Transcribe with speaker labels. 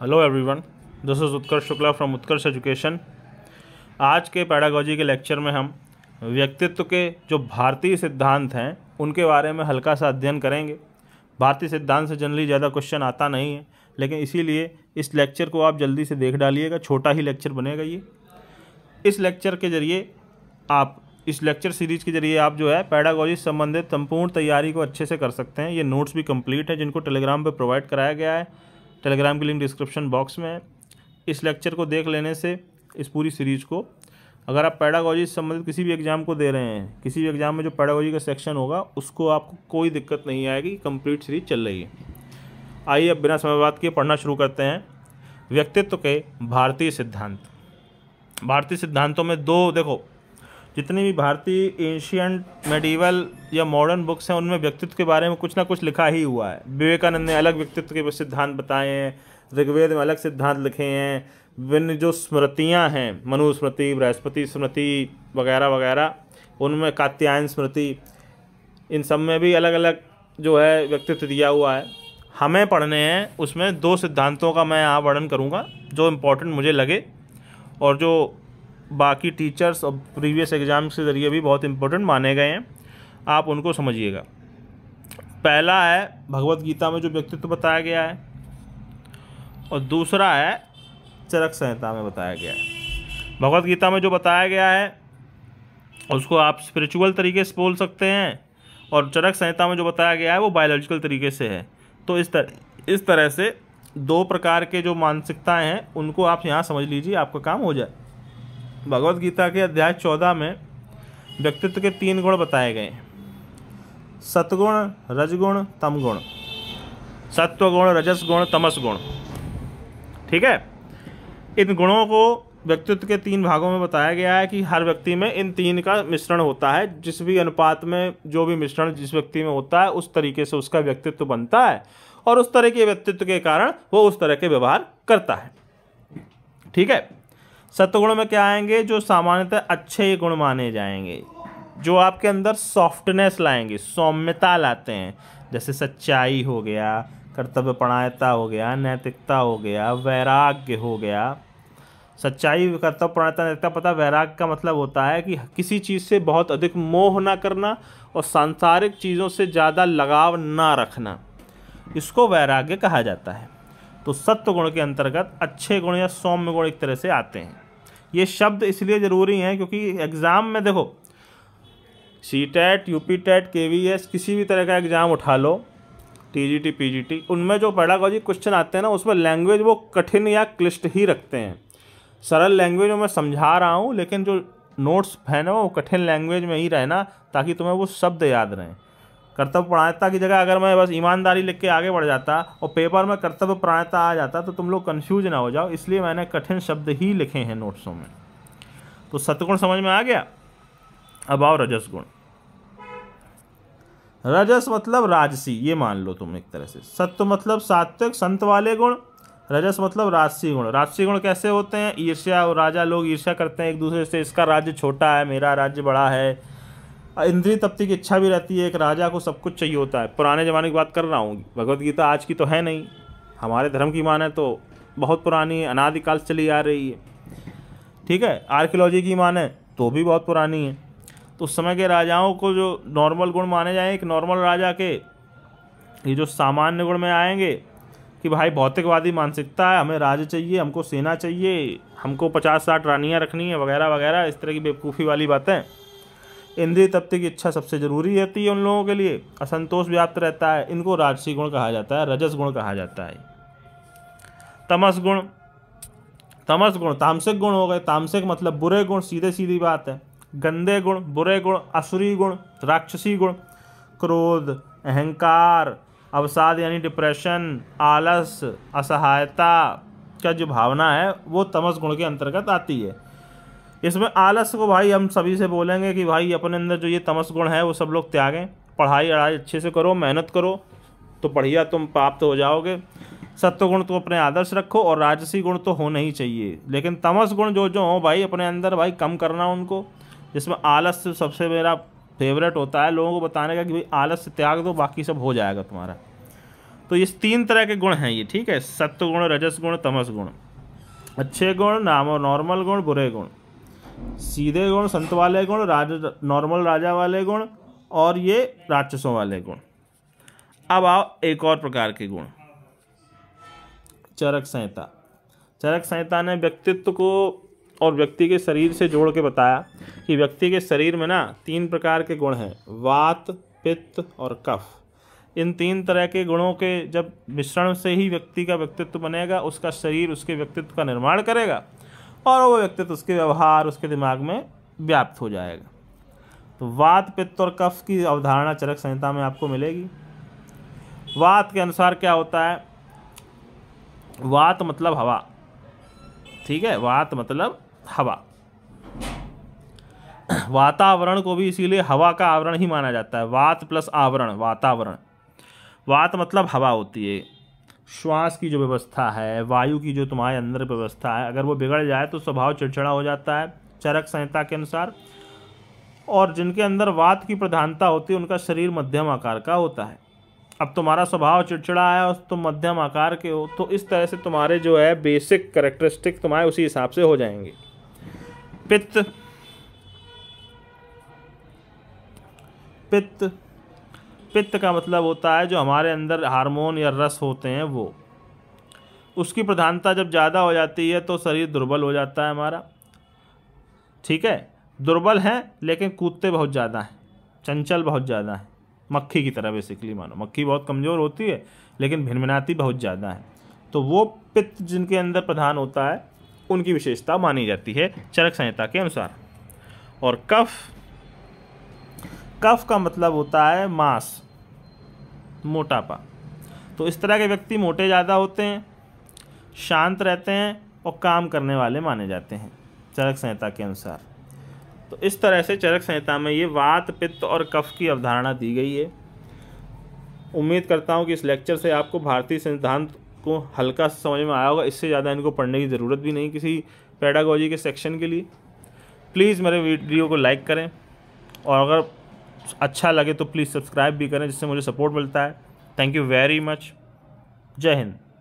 Speaker 1: hello everyone this is Utkarsh Shukla from Utkarsh education आज के pedagogy के लेक्चर में हम व्यक्तित्व के जो भारतीय सिद्धांत हैं उनके बारे में हल्का सा अध्ययन करेंगे भारतीय सिद्धांत से जनरली ज़्यादा क्वेश्चन आता नहीं है लेकिन इसीलिए इस लेक्चर को आप जल्दी से देख डालिएगा छोटा ही लेक्चर बनेगा ये इस लेक्चर के ज़रिए आप इस लेक्चर सीरीज़ के जरिए आप जो है पैडागोजी संबंधित संपूर्ण तैयारी को अच्छे से कर सकते हैं ये नोट्स भी कंप्लीट है जिनको टेलीग्राम पर प्रोवाइड कराया गया है टेलीग्राम की लिंक डिस्क्रिप्शन बॉक्स में है इस लेक्चर को देख लेने से इस पूरी सीरीज़ को अगर आप पैडागोजी से संबंधित किसी भी एग्ज़ाम को दे रहे हैं किसी भी एग्ज़ाम में जो पैडागोजी का सेक्शन होगा उसको आपको कोई दिक्कत नहीं आएगी कंप्लीट सीरीज चल रही है आइए अब बिना समय बात के पढ़ना शुरू करते हैं व्यक्तित्व के भारतीय सिद्धांत भारतीय सिद्धांतों में दो देखो जितनी भी भारतीय एशियंट मेडिवल या मॉडर्न बुक्स हैं उनमें व्यक्तित्व के बारे में कुछ ना कुछ लिखा ही हुआ है विवेकानंद ने अलग व्यक्तित्व के सिद्धांत बताए हैं ऋग्वेद में अलग सिद्धांत लिखे हैं विभिन्न जो स्मृतियाँ हैं मनुस्मृति बृहस्पति स्मृति वगैरह वगैरह उनमें कात्यायन स्मृति इन सब में भी अलग अलग जो है व्यक्तित्व दिया हुआ है हमें पढ़ने हैं उसमें दो सिद्धांतों का मैं यहाँ वर्णन करूँगा जो इम्पोर्टेंट मुझे लगे और जो बाकी टीचर्स और प्रीवियस एग्ज़ाम्स के ज़रिए भी बहुत इंपॉर्टेंट माने गए हैं आप उनको समझिएगा पहला है भगवत गीता में जो व्यक्तित्व बताया गया है और दूसरा है चरक संहिता में बताया गया है भगवत गीता में जो बताया गया है उसको आप स्पिरिचुअल तरीके से बोल सकते हैं और चरक संहिता में जो बताया गया है वो बायोलॉजिकल तरीके से है तो इस तरह इस तरह से दो प्रकार के जो मानसिकताएं हैं उनको आप यहाँ समझ लीजिए आपका काम हो जाए भगवत गीता के अध्याय चौदह में व्यक्तित्व के तीन गुण बताए गए हैं सतगुण रजगुण तमगुण सत्वगुण रजस गुण तमस गुण ठीक है इन गुणों को व्यक्तित्व के तीन भागों में बताया गया है कि हर व्यक्ति में इन तीन का मिश्रण होता है जिस भी अनुपात में जो भी मिश्रण जिस व्यक्ति में होता है उस तरीके से उसका व्यक्तित्व बनता है और उस तरह के व्यक्तित्व के कारण वो उस तरह के व्यवहार करता है ठीक है सत्वगुण में क्या आएंगे जो सामान्यतः अच्छे ही गुण माने जाएंगे जो आपके अंदर सॉफ्टनेस लाएंगे सौम्यता लाते हैं जैसे सच्चाई हो गया कर्तव्य प्रणायता हो गया नैतिकता हो गया वैराग्य हो गया सच्चाई कर्तव्य प्रणायता नैतिकता पता वैराग्य का मतलब होता है कि किसी चीज़ से बहुत अधिक मोह ना करना और सांसारिक चीज़ों से ज़्यादा लगाव ना रखना इसको वैराग्य कहा जाता है तो सत्व गुण के अंतर्गत अच्छे गुण या सौम्य गुण एक तरह से आते हैं ये शब्द इसलिए ज़रूरी हैं क्योंकि एग्ज़ाम में देखो C TET U P TET K V S किसी भी तरह का एग्ज़ाम उठा लो T G T P G T उनमें जो पैडागोजी क्वेश्चन आते हैं ना उसमें लैंग्वेज वो कठिन या क्लिष्ट ही रखते हैं सरल लैंग्वेज में मैं समझा रहा हूँ लेकिन जो नोट्स हैं ना वो कठिन लैंग्वेज में ही रहना ताकि तुम्हें वो शब्द याद रहें कर्तव्य परायणता की जगह अगर मैं बस ईमानदारी लिख के आगे बढ़ जाता और पेपर में कर्तव्य प्रणायता आ जाता तो तुम लोग कन्फ्यूज ना हो जाओ इसलिए मैंने कठिन शब्द ही लिखे हैं नोट्सों में तो सतगुण समझ में आ गया अब आओ रजस गुण रजस मतलब राजसी ये मान लो तुम एक तरह से सत्य मतलब सात्विक संत वाले गुण रजस मतलब राजसी गुण राजसी गुण कैसे होते हैं ईर्ष्या और राजा लोग ईर्ष्या करते हैं एक दूसरे से इसका राज्य छोटा है मेरा राज्य बड़ा है इंद्रिय तप्ति की इच्छा भी रहती है एक राजा को सब कुछ चाहिए होता है पुराने ज़माने की बात कर रहा हूँ भगवदगीता आज की तो है नहीं हमारे धर्म की माने तो बहुत पुरानी है अनादिकाल से चली आ रही है ठीक है आर्कियोलॉजी की माने तो भी बहुत पुरानी है तो उस समय के राजाओं को जो नॉर्मल गुण माने जाएँ एक नॉर्मल राजा के ये जो सामान्य गुण में आएंगे कि भाई भौतिकवादी मानसिकता है हमें राज्य चाहिए हमको सेना चाहिए हमको पचास साठ रानियाँ रखनी है वगैरह वगैरह इस तरह की बेवकूफ़ी वाली बातें इंद्रिय तप्ति की इच्छा सबसे जरूरी रहती है उन लोगों के लिए असंतोष व्याप्त रहता है इनको राजसी गुण कहा जाता है रजस गुण कहा जाता है तमस गुण तमस गुण तामसिक गुण हो गए तामसिक मतलब बुरे गुण सीधे सीधी बात है गंदे गुण बुरे गुण असुरी गुण राक्षसी गुण क्रोध अहंकार अवसाद यानी डिप्रेशन आलस असहायता का जो भावना है वो तमस गुण के अंतर्गत आती है इसमें आलस को भाई हम सभी से बोलेंगे कि भाई अपने अंदर जो ये तमस गुण है वो सब लोग त्यागें पढ़ाई अढ़ाई अच्छे से करो मेहनत करो तो बढ़िया तुम प्राप्त हो जाओगे सत्य गुण तो अपने आदर्श रखो और राजसी गुण तो होना ही चाहिए लेकिन तमस गुण जो जो हो भाई अपने अंदर भाई कम करना उनको जिसमें आलस सबसे मेरा फेवरेट होता है लोगों को बताने का कि भाई आलस त्याग दो बाकी सब हो जाएगा तुम्हारा तो ये तीन तरह के गुण हैं ये ठीक है सत्व गुण रजस गुण तमस गुण अच्छे गुण नाम नॉर्मल गुण बुरे गुण सीधे गुण संत वाले गुण राज नॉर्मल राजा वाले गुण और ये राक्षसों वाले गुण अब आओ एक और प्रकार के गुण चरक संहिता चरक संहिता ने व्यक्तित्व को और व्यक्ति के शरीर से जोड़ के बताया कि व्यक्ति के शरीर में ना तीन प्रकार के गुण हैं वात पित्त और कफ इन तीन तरह के गुणों के जब मिश्रण से ही व्यक्ति का व्यक्तित्व बनेगा उसका शरीर उसके व्यक्तित्व का निर्माण करेगा और वो व्यक्तित्व उसके व्यवहार उसके दिमाग में व्याप्त हो जाएगा तो वात पित्त और कफ की अवधारणा चरक संहिता में आपको मिलेगी वात के अनुसार क्या होता है वात मतलब हवा ठीक है वात मतलब हवा वातावरण को भी इसीलिए हवा का आवरण ही माना जाता है वात प्लस आवरण वातावरण वात मतलब हवा होती है श्वास की जो व्यवस्था है वायु की जो तुम्हारे अंदर व्यवस्था है अगर वो बिगड़ जाए तो स्वभाव चिड़चिड़ा हो जाता है चरक संहिता के अनुसार और जिनके अंदर वात की प्रधानता होती है उनका शरीर मध्यम आकार का होता है अब तुम्हारा स्वभाव चिड़चिड़ा है और तुम मध्यम आकार के हो तो इस तरह से तुम्हारे जो है बेसिक करेक्टरिस्टिक तुम्हारे उसी हिसाब से हो जाएंगे पित्त पित्त पित्त का मतलब होता है जो हमारे अंदर हार्मोन या रस होते हैं वो उसकी प्रधानता जब ज़्यादा हो जाती है तो शरीर दुर्बल हो जाता है हमारा ठीक है दुर्बल हैं लेकिन कूदते बहुत ज़्यादा हैं चंचल बहुत ज़्यादा हैं मक्खी की तरह बेसिकली मानो मक्खी बहुत कमज़ोर होती है लेकिन भिनभिनाती बहुत ज़्यादा है तो वो पित्त जिनके अंदर प्रधान होता है उनकी विशेषता मानी जाती है चरक संहिता के अनुसार और कफ कफ का मतलब होता है मांस मोटापा तो इस तरह के व्यक्ति मोटे ज़्यादा होते हैं शांत रहते हैं और काम करने वाले माने जाते हैं चरक संहिता के अनुसार तो इस तरह से चरक संहिता में ये वात पित्त और कफ की अवधारणा दी गई है उम्मीद करता हूँ कि इस लेक्चर से आपको भारतीय सिद्धांत को हल्का समझ में आया होगा इससे ज़्यादा इनको पढ़ने की ज़रूरत भी नहीं किसी पैडागोजी के सेक्शन के लिए प्लीज़ मेरे वीडियो को लाइक करें और अगर अच्छा लगे तो प्लीज़ सब्सक्राइब भी करें जिससे मुझे सपोर्ट मिलता है थैंक यू वेरी मच जय हिंद